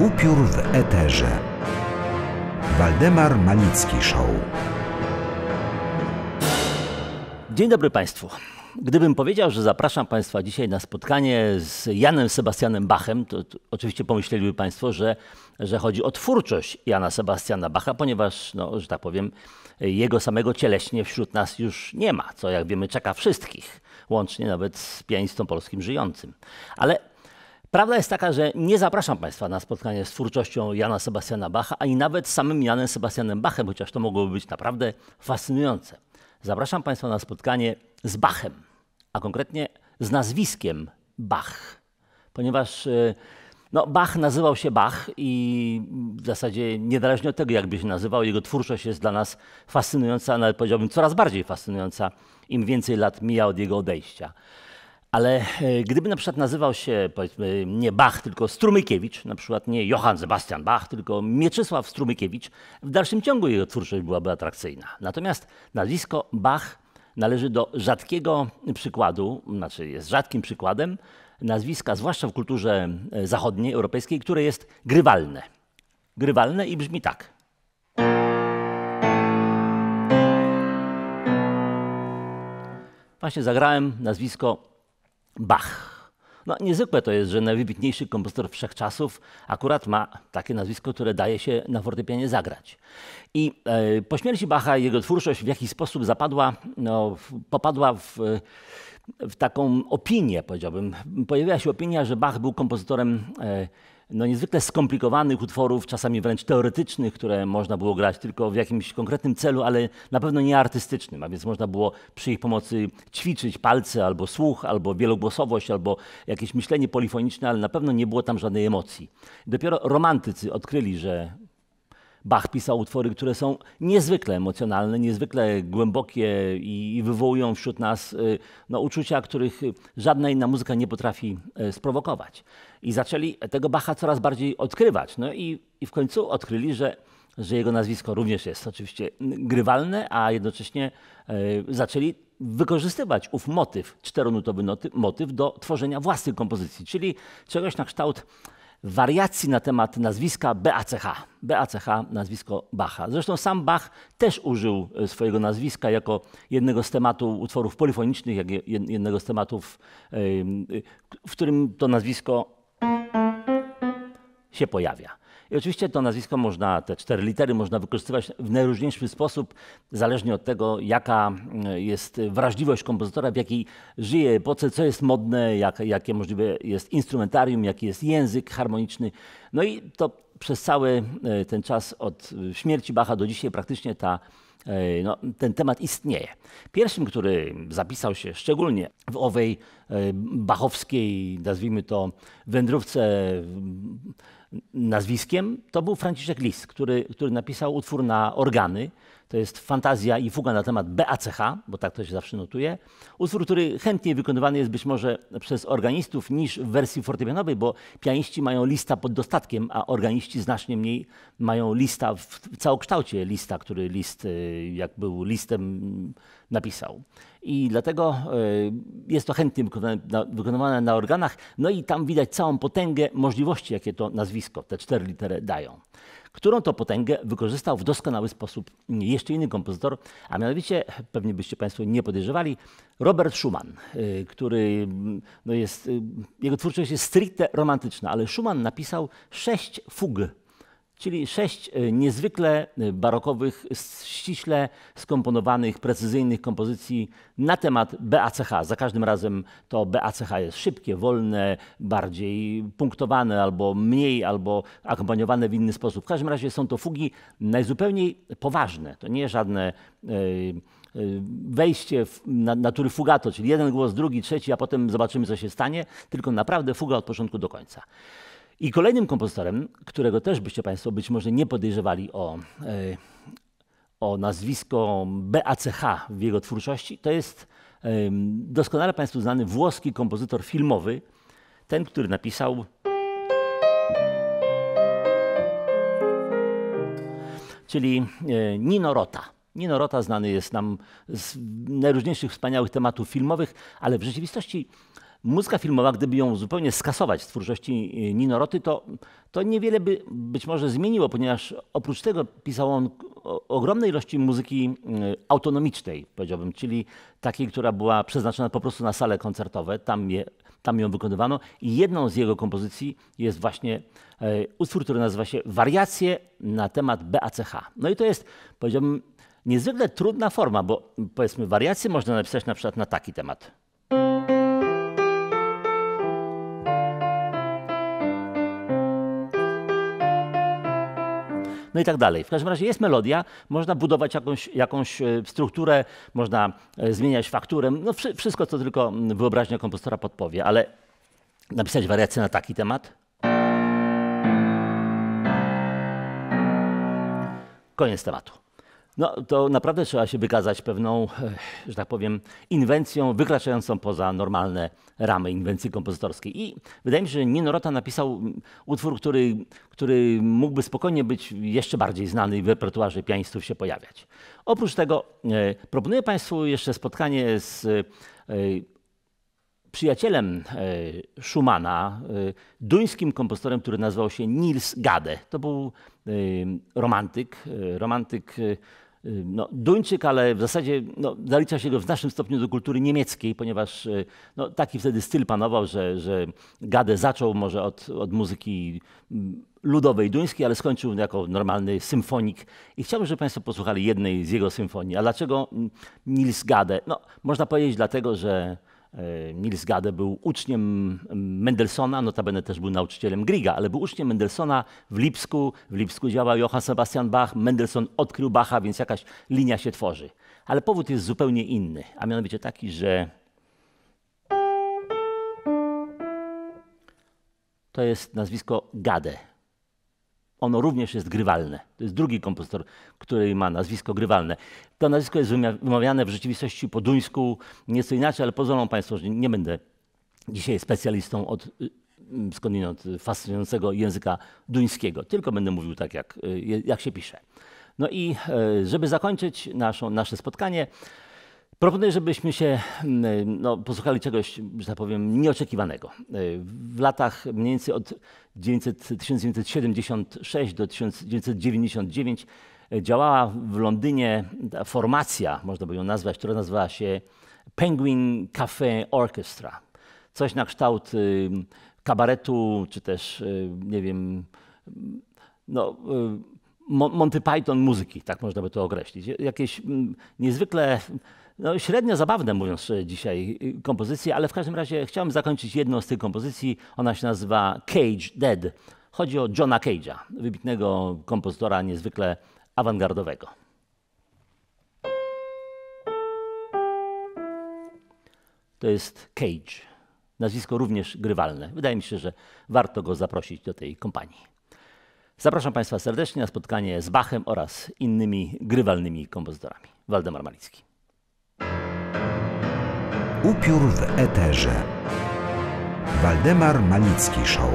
Upiór w eterze. Waldemar Malicki Show. Dzień dobry Państwu. Gdybym powiedział, że zapraszam Państwa dzisiaj na spotkanie z Janem Sebastianem Bachem, to, to oczywiście pomyśleliby Państwo, że, że chodzi o twórczość Jana Sebastiana Bacha, ponieważ, no, że tak powiem, jego samego cieleśnie wśród nas już nie ma, co jak wiemy czeka wszystkich, łącznie nawet z pianistą polskim żyjącym. Ale Prawda jest taka, że nie zapraszam Państwa na spotkanie z twórczością Jana Sebastiana Bacha, ani nawet samym Janem Sebastianem Bachem, chociaż to mogłoby być naprawdę fascynujące. Zapraszam Państwa na spotkanie z Bachem, a konkretnie z nazwiskiem Bach, ponieważ e, no, Bach nazywał się Bach i w zasadzie niezależnie od tego, jakby się nazywał, jego twórczość jest dla nas fascynująca, a nawet powiedziałbym coraz bardziej fascynująca, im więcej lat mija od jego odejścia. Ale e, gdyby na przykład nazywał się powiedzmy nie Bach, tylko Strumykiewicz, na przykład nie Johann Sebastian Bach, tylko Mieczysław Strumykiewicz, w dalszym ciągu jego twórczość byłaby atrakcyjna. Natomiast nazwisko Bach należy do rzadkiego przykładu, znaczy jest rzadkim przykładem nazwiska, zwłaszcza w kulturze e, zachodniej, europejskiej, które jest grywalne. Grywalne i brzmi tak. Właśnie zagrałem nazwisko Bach. No, niezwykłe to jest, że najwybitniejszy kompozytor wszechczasów akurat ma takie nazwisko, które daje się na fortepianie zagrać. I e, po śmierci Bacha jego twórczość w jakiś sposób zapadła, no, popadła w, w taką opinię, powiedziałbym. Pojawiła się opinia, że Bach był kompozytorem e, no, niezwykle skomplikowanych utworów, czasami wręcz teoretycznych, które można było grać tylko w jakimś konkretnym celu, ale na pewno nie artystycznym, a więc można było przy ich pomocy ćwiczyć palce albo słuch, albo wielogłosowość, albo jakieś myślenie polifoniczne, ale na pewno nie było tam żadnej emocji. Dopiero romantycy odkryli, że Bach pisał utwory, które są niezwykle emocjonalne, niezwykle głębokie i wywołują wśród nas y, no, uczucia, których żadna inna muzyka nie potrafi e, sprowokować. I zaczęli tego Bacha coraz bardziej odkrywać. No i, i w końcu odkryli, że że jego nazwisko również jest oczywiście grywalne, a jednocześnie e, zaczęli wykorzystywać ów motyw, czteronutowy motyw do tworzenia własnych kompozycji, czyli czegoś na kształt wariacji na temat nazwiska BACH. BACH, nazwisko Bacha. Zresztą sam Bach też użył e, swojego nazwiska jako jednego z tematów utworów polifonicznych, jak jednego z tematów, w którym to nazwisko się pojawia. I oczywiście to nazwisko można, te cztery litery można wykorzystywać w najróżniejszy sposób, zależnie od tego, jaka e, jest wrażliwość kompozytora, w jakiej żyje epoce, co jest modne, jak, jakie możliwe jest instrumentarium, jaki jest język harmoniczny. No i to przez cały e, ten czas od e, śmierci Bacha do dzisiaj praktycznie ta no, ten temat istnieje. Pierwszym, który zapisał się szczególnie w owej bachowskiej, nazwijmy to, wędrówce nazwiskiem, to był Franciszek Lis, który, który napisał utwór na organy. To jest fantazja i fuga na temat BACH, bo tak to się zawsze notuje. Utwór, który chętniej wykonywany jest być może przez organistów niż w wersji fortepianowej, bo pianiści mają lista pod dostatkiem, a organiści znacznie mniej mają lista w całokształcie lista, który list, y, jak był listem, napisał. I dlatego y, jest to chętnie wykonywane na organach. No i tam widać całą potęgę możliwości, jakie to nazwisko, te cztery litery dają którą to potęgę wykorzystał w doskonały sposób jeszcze inny kompozytor, a mianowicie, pewnie byście Państwo nie podejrzewali, Robert Schumann, y, który mm, no jest, y, jego twórczość jest stricte romantyczna, ale Schumann napisał sześć fug czyli sześć e, niezwykle e, barokowych, ściśle skomponowanych, precyzyjnych kompozycji na temat BACH. Za każdym razem to BACH jest szybkie, wolne, bardziej punktowane albo mniej, albo akompaniowane w inny sposób. W każdym razie są to fugi najzupełniej poważne. To nie żadne e, wejście natury fugato, czyli jeden głos, drugi, trzeci, a potem zobaczymy, co się stanie, tylko naprawdę fuga od początku do końca. I kolejnym kompozytorem, którego też byście Państwo być może nie podejrzewali o, e, o nazwisko BACH w jego twórczości, to jest doskonale Państwu znany włoski kompozytor filmowy, ten, który napisał czyli e, Nino Rota. Nino Rota znany jest nam z najróżniejszych wspaniałych tematów filmowych, ale w rzeczywistości muzyka filmowa, gdyby ją zupełnie skasować z twórczości y, Ninoroty, to, to niewiele by być może zmieniło, ponieważ oprócz tego pisał on ogromnej ilości muzyki y, autonomicznej, powiedziałbym, czyli takiej, która była przeznaczona po prostu na sale koncertowe, tam, je, tam ją wykonywano. I jedną z jego kompozycji jest właśnie y, utwór, który nazywa się Wariacje na temat BACH. No i to jest, powiedziałbym, niezwykle trudna forma, bo powiedzmy, wariacje można napisać na przykład na taki temat. no i tak dalej. W każdym razie jest melodia, można budować jakąś, jakąś e, strukturę, można e, zmieniać fakturę, no wszystko, co tylko wyobraźnia kompozytora podpowie, ale napisać wariację na taki temat. Koniec tematu no to naprawdę trzeba się wykazać pewną, e, że tak powiem, inwencją wykraczającą poza normalne ramy inwencji kompozytorskiej. I wydaje mi się, że Ninorota napisał utwór, który, który mógłby spokojnie być jeszcze bardziej znany i w repertuarze pianistów się pojawiać. Oprócz tego e, proponuję Państwu jeszcze spotkanie z e, przyjacielem Schumana, duńskim kompozytorem, który nazywał się Nils Gade. To był romantyk, romantyk no, Duńczyk, ale w zasadzie no, zalicza się go w znacznym stopniu do kultury niemieckiej, ponieważ y, no, taki wtedy styl panował, że, że Gadę zaczął może od, od muzyki ludowej duńskiej, ale skończył jako normalny symfonik. I chciałbym, żeby Państwo posłuchali jednej z jego symfonii. A dlaczego Nils Gade? No, można powiedzieć dlatego, że E, Nils Gade był uczniem Mendelssohna, notabene też był nauczycielem Griga, ale był uczniem Mendelssohna w Lipsku. W Lipsku działał Johann Sebastian Bach, Mendelssohn odkrył Bacha, więc jakaś linia się tworzy. Ale powód jest zupełnie inny, a mianowicie taki, że to jest nazwisko Gade ono również jest grywalne. To jest drugi kompozytor, który ma nazwisko grywalne. To nazwisko jest wymawiane w rzeczywistości po duńsku nieco inaczej, ale pozwolą Państwo, że nie będę dzisiaj specjalistą od y, skądinąd fascynującego języka duńskiego, tylko będę mówił tak, jak, y, jak się pisze. No i e, żeby zakończyć naszą, nasze spotkanie, Proponuję, żebyśmy się mm, no, posłuchali czegoś, że tak powiem, nieoczekiwanego. W latach mniej więcej od 900, 1976 do 1999 e, działała w Londynie formacja, można by ją nazwać, która nazywała się Penguin Cafe Orchestra. Coś na kształt y, kabaretu, czy też, y, nie wiem, mm, no, y, Monty Python muzyki, tak można by to określić. Jakieś mm, niezwykle no, średnio zabawne, mówiąc e, dzisiaj, e, kompozycje, ale w każdym razie chciałem zakończyć jedną z tych kompozycji. Ona się nazywa Cage Dead. Chodzi o Johna Cage'a, wybitnego kompozytora niezwykle awangardowego. To jest Cage. Nazwisko również grywalne. Wydaje mi się, że warto go zaprosić do tej kompanii. Zapraszam Państwa serdecznie na spotkanie z Bachem oraz innymi grywalnymi kompozytorami. Waldemar Malicki. Upiór w eterze. Waldemar Malicki Show.